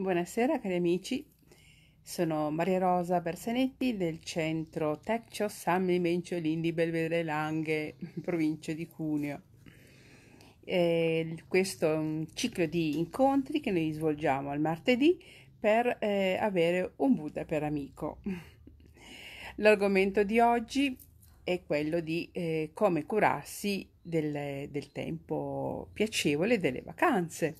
Buonasera cari amici, sono Maria Rosa Bersanetti del centro Teccio San Limenciolin di Belvedere Langhe, provincia di Cuneo. E questo è un ciclo di incontri che noi svolgiamo al martedì per eh, avere un Buddha per amico. L'argomento di oggi è quello di eh, come curarsi del, del tempo piacevole delle vacanze.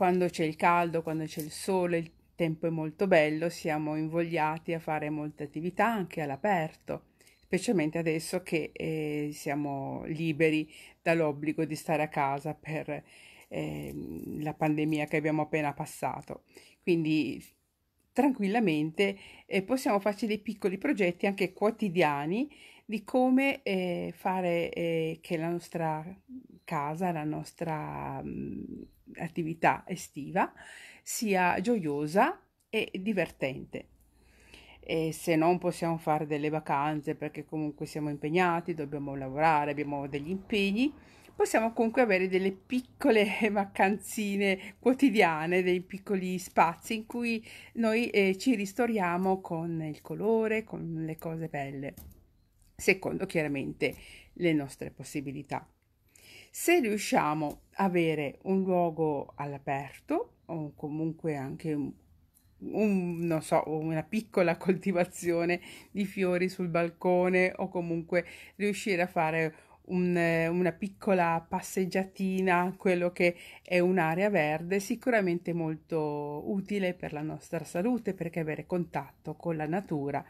Quando c'è il caldo, quando c'è il sole, il tempo è molto bello, siamo invogliati a fare molte attività anche all'aperto, specialmente adesso che eh, siamo liberi dall'obbligo di stare a casa per eh, la pandemia che abbiamo appena passato. Quindi tranquillamente eh, possiamo farci dei piccoli progetti anche quotidiani di come eh, fare eh, che la nostra casa, la nostra mh, mm, attività estiva sia gioiosa e divertente. E se non possiamo fare delle vacanze perché comunque siamo impegnati, dobbiamo lavorare, abbiamo degli impegni, possiamo comunque avere delle piccole vacanzine quotidiane, dei piccoli spazi in cui noi eh, ci ristoriamo con il colore, con le cose belle, secondo chiaramente le nostre possibilità. Se riusciamo ad avere un luogo all'aperto o comunque anche un, non so, una piccola coltivazione di fiori sul balcone o comunque riuscire a fare un, una piccola passeggiatina, quello che è un'area verde, sicuramente molto utile per la nostra salute perché avere contatto con la natura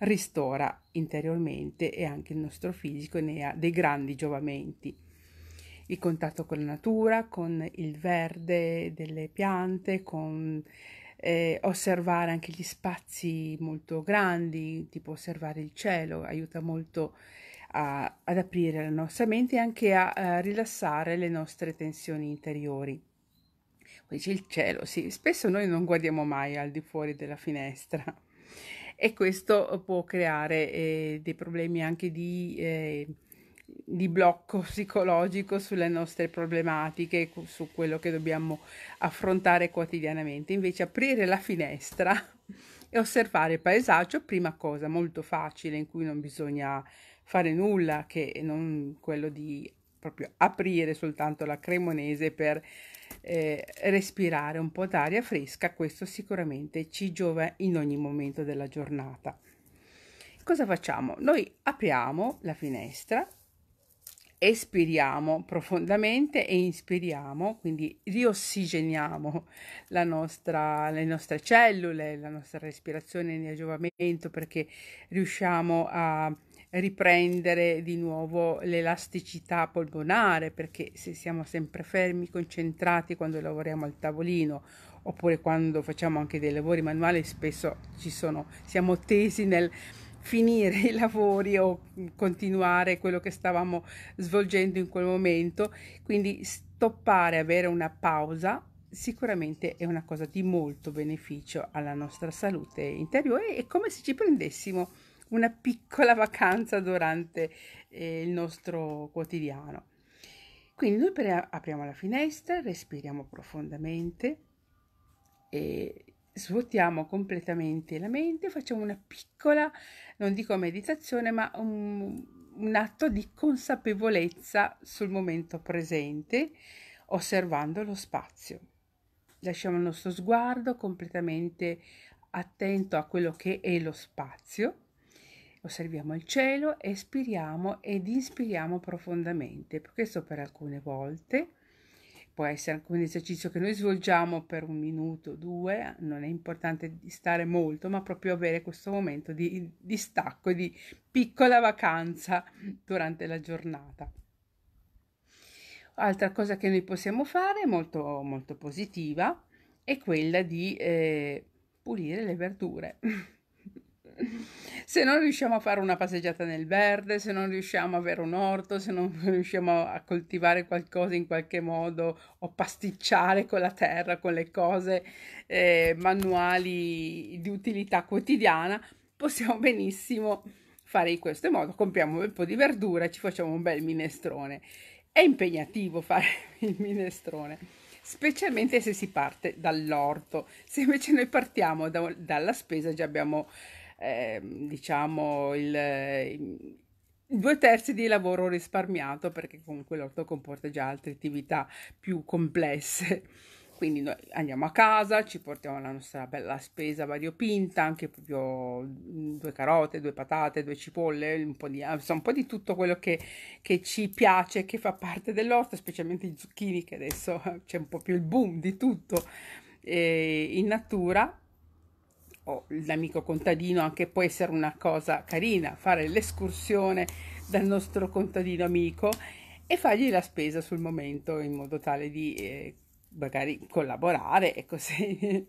ristora interiormente e anche il nostro fisico ne ha dei grandi giovamenti di contatto con la natura, con il verde delle piante, con eh, osservare anche gli spazi molto grandi, tipo osservare il cielo, aiuta molto a, ad aprire la nostra mente e anche a, a rilassare le nostre tensioni interiori. Poi il cielo, sì, spesso noi non guardiamo mai al di fuori della finestra e questo può creare eh, dei problemi anche di... Eh, di blocco psicologico sulle nostre problematiche, su quello che dobbiamo affrontare quotidianamente. Invece aprire la finestra e osservare il paesaggio, prima cosa molto facile in cui non bisogna fare nulla che non quello di proprio aprire soltanto la cremonese per eh, respirare un po' d'aria fresca, questo sicuramente ci giova in ogni momento della giornata. Cosa facciamo? Noi apriamo la finestra espiriamo profondamente e inspiriamo, quindi riossigeniamo la nostra, le nostre cellule, la nostra respirazione di aggiovamento perché riusciamo a riprendere di nuovo l'elasticità polmonare perché se siamo sempre fermi, concentrati quando lavoriamo al tavolino oppure quando facciamo anche dei lavori manuali spesso ci sono, siamo tesi nel finire i lavori o continuare quello che stavamo svolgendo in quel momento, quindi stoppare, avere una pausa sicuramente è una cosa di molto beneficio alla nostra salute interiore, è come se ci prendessimo una piccola vacanza durante eh, il nostro quotidiano. Quindi noi apriamo la finestra, respiriamo profondamente e svuotiamo completamente la mente, facciamo una piccola, non dico meditazione, ma un, un atto di consapevolezza sul momento presente, osservando lo spazio. Lasciamo il nostro sguardo completamente attento a quello che è lo spazio, osserviamo il cielo, espiriamo ed inspiriamo profondamente, questo per alcune volte può essere anche un esercizio che noi svolgiamo per un minuto, due, non è importante stare molto, ma proprio avere questo momento di, di stacco, di piccola vacanza durante la giornata. Altra cosa che noi possiamo fare, molto, molto positiva, è quella di eh, pulire le verdure. se non riusciamo a fare una passeggiata nel verde, se non riusciamo a avere un orto, se non riusciamo a coltivare qualcosa in qualche modo o pasticciare con la terra, con le cose eh, manuali di utilità quotidiana, possiamo benissimo fare in questo modo. Compriamo un po' di verdura, ci facciamo un bel minestrone. È impegnativo fare il minestrone, specialmente se si parte dall'orto. Se invece noi partiamo da, dalla spesa già abbiamo Ehm, diciamo il, il due terzi di lavoro risparmiato perché comunque l'orto comporta già altre attività più complesse. Quindi noi andiamo a casa, ci portiamo la nostra bella spesa variopinta, anche proprio mm, due carote, due patate, due cipolle, un po' di, insomma, un po di tutto quello che, che, ci piace, che fa parte dell'orto, specialmente i zucchini che adesso c'è un po' più il boom di tutto eh, in natura o l'amico contadino anche può essere una cosa carina, fare l'escursione dal nostro contadino amico e fargli la spesa sul momento in modo tale di eh, magari collaborare ecco, e così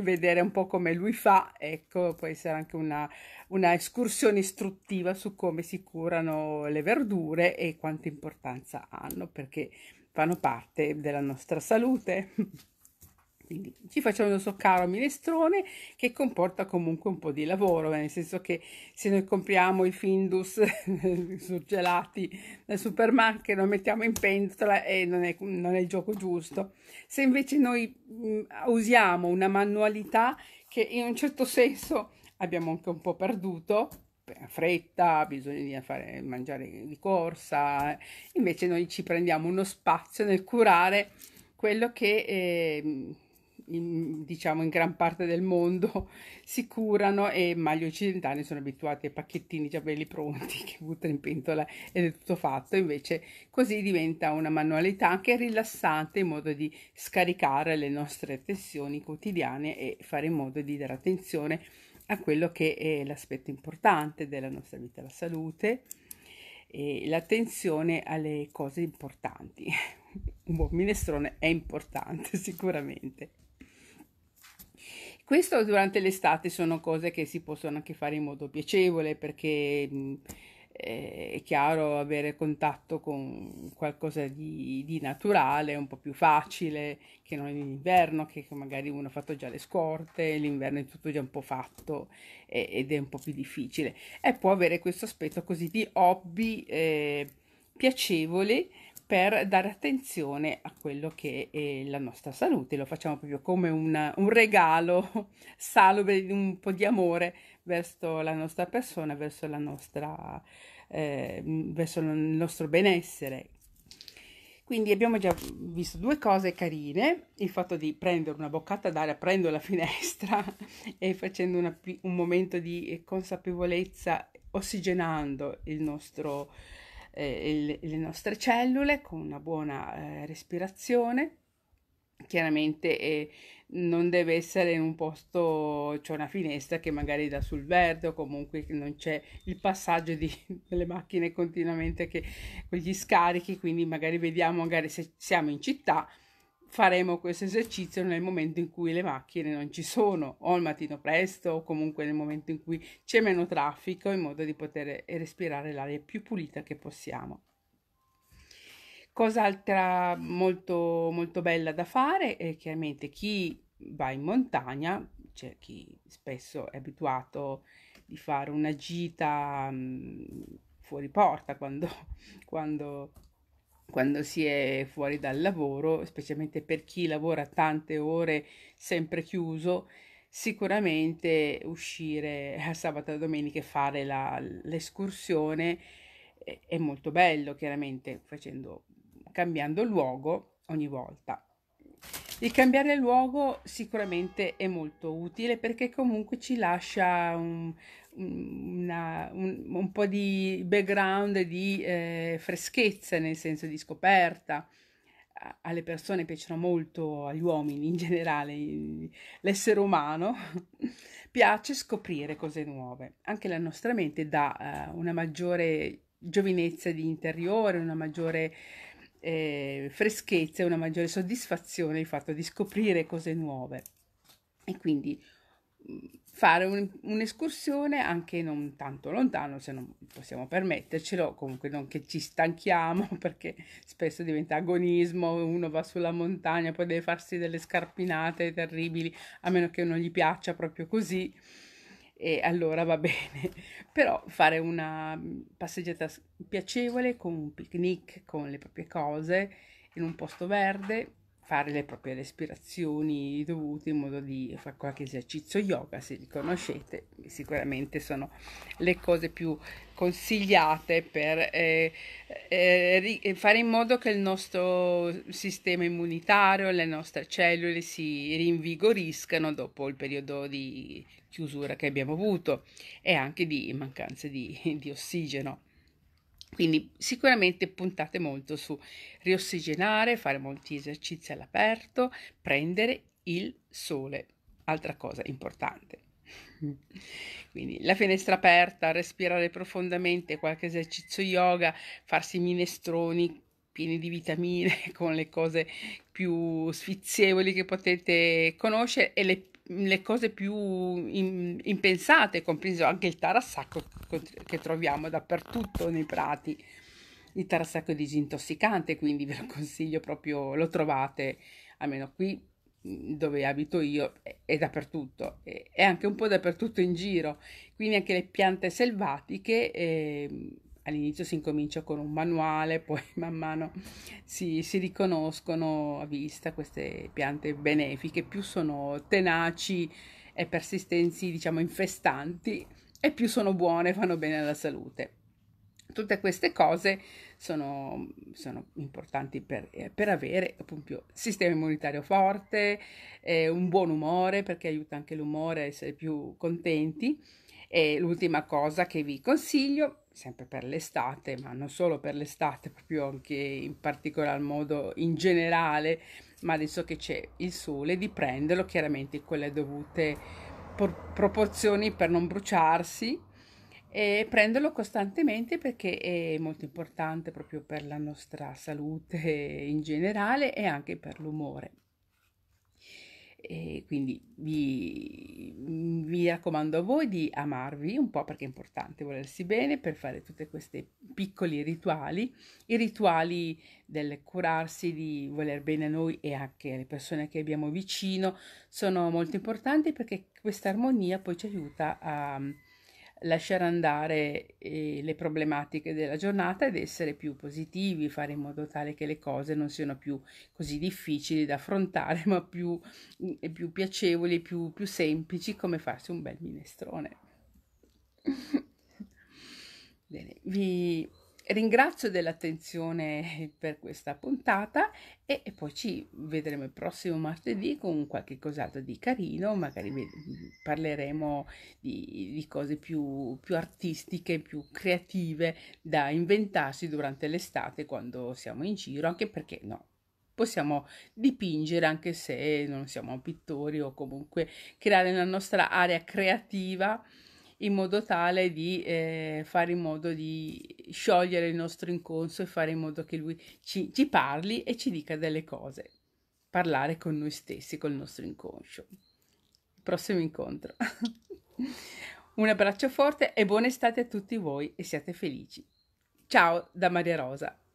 vedere un po' come lui fa, ecco, può essere anche una, una escursione istruttiva su come si curano le verdure e quanta importanza hanno perché fanno parte della nostra salute. Quindi ci facciamo il nostro caro minestrone che comporta comunque un po' di lavoro, eh, nel senso che se noi compriamo i Findus surgelati nel supermarket, lo mettiamo in pentola e non è, non è il gioco giusto. Se invece noi mh, mm, usiamo una manualità che in un certo senso abbiamo anche un po' perduto, fretta, bisogna fare, mangiare di corsa, eh, invece noi ci prendiamo uno spazio nel curare quello che... Eh, in, diciamo in gran parte del mondo si curano e ma gli occidentali sono abituati ai pacchettini già belli pronti che buttano in pentola ed è tutto fatto invece così diventa una manualità anche rilassante in modo di scaricare le nostre tensioni quotidiane e fare in modo di dare attenzione a quello che è l'aspetto importante della nostra vita la salute e l'attenzione alle cose importanti un buon minestrone è importante sicuramente. Questo durante l'estate sono cose che si possono anche fare in modo piacevole perché mh, eh, è chiaro avere contatto con qualcosa di, di, naturale, un po' più facile che non in inverno, che magari uno ha fatto già le scorte, l'inverno è tutto già un po' fatto eh, ed è un po' più difficile. E può avere questo aspetto così di hobby eh, piacevole per dare attenzione a quello che è la nostra salute, lo facciamo proprio come una, un regalo salubre un po' di amore verso la nostra persona, verso, la nostra, eh, verso il nostro benessere. Quindi abbiamo già visto due cose carine, il fatto di prendere una boccata d'aria, aprendo la finestra e facendo una, un momento di consapevolezza, ossigenando il nostro eh, le nostre cellule con una buona eh, respirazione. Chiaramente eh, non deve essere in un posto, c'è una finestra che magari dà sul verde o comunque non c'è il passaggio di, delle macchine continuamente che, con gli scarichi, quindi magari vediamo magari se siamo in città faremo questo esercizio nel momento in cui le macchine non ci sono o al mattino presto o comunque nel momento in cui c'è meno traffico in modo di poter eh, respirare l'aria più pulita che possiamo. Cosa altra molto, molto bella da fare è chiaramente chi va in montagna, cioè chi spesso è abituato di fare una gita mm, fuori porta quando, quando quando si è fuori dal lavoro, specialmente per chi lavora tante ore sempre chiuso, sicuramente uscire a sabato e domenica e fare la, l'escursione eh, è, molto bello, chiaramente facendo, cambiando luogo ogni volta. Il cambiare luogo sicuramente è molto utile perché comunque ci lascia un, una, un, un, po' di background di eh, freschezza, nel senso di scoperta. alle persone piacciono molto, agli uomini in generale, l'essere umano piace scoprire cose nuove. Anche la nostra mente dà eh, una maggiore giovinezza di interiore, una maggiore eh, freschezza e una maggiore soddisfazione il fatto di scoprire cose nuove. E quindi mm, fare un, un'escursione anche non tanto lontano, se non possiamo permettercelo, comunque non che ci stanchiamo perché spesso diventa agonismo, uno va sulla montagna, poi deve farsi delle scarpinate terribili, a meno che non gli piaccia proprio così e allora va bene, però fare una passeggiata piacevole con un picnic, con le proprie cose in un posto verde fare le proprie respirazioni dovute in modo di fare qualche esercizio yoga se li conoscete sicuramente sono le cose più consigliate per eh, eh, eh, fare in modo che il nostro sistema immunitario le nostre cellule si rinvigoriscano dopo il periodo di chiusura che abbiamo avuto e anche di mancanza di, di ossigeno quindi sicuramente puntate molto su riossigenare, fare molti esercizi all'aperto, prendere il sole, altra cosa importante. Quindi la finestra aperta, respirare profondamente, qualche esercizio yoga, farsi minestroni pieni di vitamine con le cose più sfizievoli che potete conoscere e le le cose più in, impensate, compreso anche il tarassacco che troviamo dappertutto nei prati. Il tarassacco è disintossicante, quindi ve lo consiglio proprio, lo trovate almeno qui mm, dove abito io è, è dappertutto, è, è, anche un po' dappertutto in giro, quindi anche le piante selvatiche eh, all'inizio si incomincia con un manuale, poi man mano si, si riconoscono a vista queste piante benefiche, più sono tenaci e persistenti, diciamo infestanti, e più sono buone, e fanno bene alla salute. Tutte queste cose sono, sono importanti per, eh, per, avere appunto sistema immunitario forte, eh, un buon umore perché aiuta anche l'umore a essere più contenti. E l'ultima cosa che vi consiglio sempre per l'estate, ma non solo per l'estate, proprio anche in particolar modo in generale, ma adesso che c'è il sole, di prenderlo chiaramente in quelle dovute por- proporzioni per non bruciarsi e prenderlo costantemente perché è molto importante proprio per la nostra salute in generale e anche per l'umore. E quindi vi, vi, raccomando a voi di amarvi un po' perché è importante volersi bene per fare tutti questi piccoli rituali, i rituali del curarsi, di voler bene a noi e anche alle persone che abbiamo vicino sono molto importanti perché questa armonia poi ci aiuta a lasciare andare eh, le problematiche della giornata ed essere più positivi, fare in modo tale che le cose non siano più così difficili da affrontare, ma più, mm, più piacevoli, più, più semplici, come farsi un bel minestrone. Bene, vi Ringrazio dell'attenzione per questa puntata e, e, poi ci vedremo il prossimo martedì con qualche cos'altro di carino, magari parleremo di, di cose più, più, artistiche, più creative da inventarsi durante l'estate quando siamo in giro, anche perché no. Possiamo dipingere anche se non siamo pittori o comunque creare la nostra area creativa in modo tale di eh, fare in modo di sciogliere il nostro inconso e fare in modo che lui ci, ci parli e ci dica delle cose. Parlare con noi stessi, col nostro inconscio. Prossimo incontro. Un abbraccio forte e buona estate a tutti voi e siate felici. Ciao da Maria Rosa.